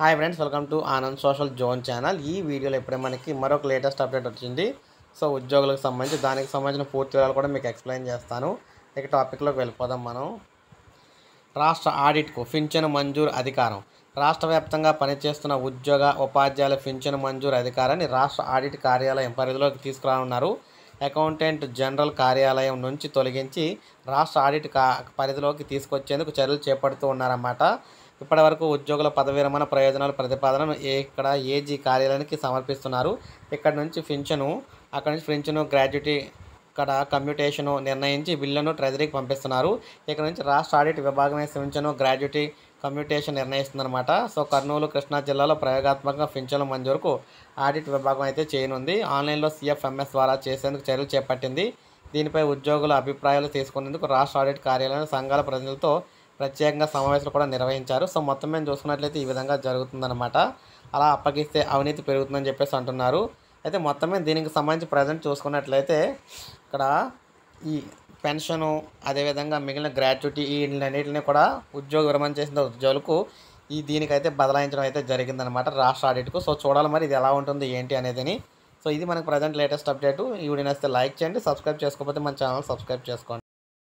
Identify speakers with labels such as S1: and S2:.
S1: hi friends welcome to Anand social zone channel ఈ వీడియోలో ఇప్పుడే మనకి మరొక లేటెస్ట్ అప్డేట్ వచ్చింది సో ఉద్యోగులకు సంబంధించి దానికి సంబంధించిన పూర్తి వివరాలు కూడా మీకు ఎక్స్ప్లెయిన్ చేస్తాను ఇక టాపిక్లోకి వెళ్ళిపోదాం మనం రాష్ట్ర ఆడిట్కు ఫించను మంజూరు అధికారం రాష్ట్ర వ్యాప్తంగా పనిచేస్తున్న ఉద్యోగ ఉపాధ్యాయుల ఫించను మంజూరు అధికారాన్ని రాష్ట్ర ఆడిట్ కార్యాలయం పరిధిలోకి తీసుకురానున్నారు అకౌంటెంట్ జనరల్ కార్యాలయం నుంచి తొలగించి రాష్ట్ర ఆడిట్ కా పరిధిలోకి తీసుకొచ్చేందుకు చర్యలు చేపడుతూ ఉన్నారన్నమాట ఇప్పటివరకు ఉద్యోగుల పదవి విరమణ ప్రయోజనాల ప్రతిపాదనను ఇక్కడ ఏజీ కార్యాలయానికి సమర్పిస్తున్నారు ఇక్కడ నుంచి పింఛను అక్కడ నుంచి పింఛను గ్రాడ్యుటీ ఇక్కడ కమ్యూటేషను నిర్ణయించి బిల్లును ట్రెజరీకి పంపిస్తున్నారు ఇక్కడ నుంచి రాష్ట్ర ఆడిట్ విభాగమే పింఛను గ్రాడ్యుటీ కమ్యూటేషన్ నిర్ణయిస్తుందన్నమాట సో కర్నూలు కృష్ణా జిల్లాలో ప్రయోగాత్మకంగా పింఛన్ల మంజూరుకు ఆడిట్ విభాగం అయితే చేయనుంది ఆన్లైన్లో సిఎఫ్ఎంఎస్ ద్వారా చేసేందుకు చర్యలు చేపట్టింది దీనిపై ఉద్యోగుల అభిప్రాయాలు తీసుకునేందుకు రాష్ట్ర ఆడిట్ కార్యాలయం సంఘాల ప్రతినిధులతో ప్రత్యేకంగా సమావేశాలు కూడా నిర్వహించారు సో మొత్తం మేము చూసుకున్నట్లయితే ఈ విధంగా జరుగుతుందన్నమాట అలా అప్పగిస్తే అవినీతి పెరుగుతుందని చెప్పేసి అంటున్నారు అయితే మొత్తం మీద దీనికి సంబంధించి ప్రజెంట్ చూసుకున్నట్లయితే ఇక్కడ ఈ పెన్షను అదేవిధంగా మిగిలిన గ్రాట్యుటీ వీటిలన్నింటినీ కూడా ఉద్యోగ విరమణ చేసిన ఉద్యోగులకు ఈ దీనికైతే బదలాయించడం అయితే జరిగిందనమాట రాష్ట్ర ఆడిట్కు సో చూడాలి మరి ఇది ఎలా ఉంటుంది ఏంటి అనేది సో ఇది మనకు ప్రజెంట్ లేటెస్ట్ అప్డేట్ ఈ వీడియో నచ్చితే లైక్ చేయండి సబ్స్క్రైబ్ చేసుకోకపోతే మన ఛానల్ సబ్స్క్రైబ్ చేసుకోండి